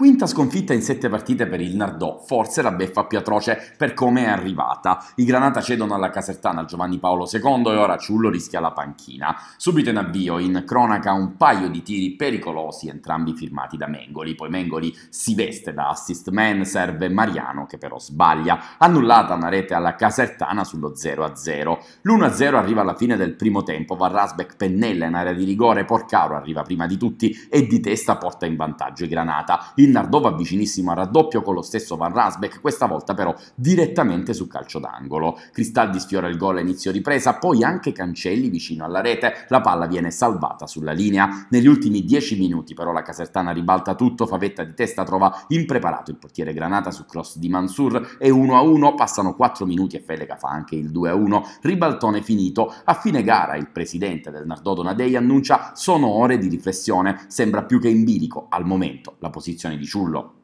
Quinta sconfitta in sette partite per il Nardò, forse la beffa più atroce per come è arrivata. I Granata cedono alla Casertana Giovanni Paolo II e ora Ciullo rischia la panchina. Subito in avvio, in cronaca, un paio di tiri pericolosi, entrambi firmati da Mengoli. Poi Mengoli si veste da assist man, serve Mariano che però sbaglia. Annullata una rete alla Casertana sullo 0-0. L'1-0 arriva alla fine del primo tempo, Varrasbeck pennella in area di rigore, Porcaro arriva prima di tutti e di testa porta in vantaggio i Granata. Il Villardo va vicinissimo al raddoppio con lo stesso Van Rasbeck, questa volta però direttamente su calcio d'angolo. Cristaldi sfiora il gol a inizio ripresa, poi anche Cancelli vicino alla rete, la palla viene salvata sulla linea. Negli ultimi 10 minuti però la Casertana ribalta tutto, Favetta di testa trova impreparato il portiere Granata su cross di Mansur e 1-1, passano 4 minuti e Felega fa anche il 2-1, ribaltone finito. A fine gara il presidente del Nardò Nadei annuncia sono ore di riflessione, sembra più che in bilico al momento la posizione di Ciullo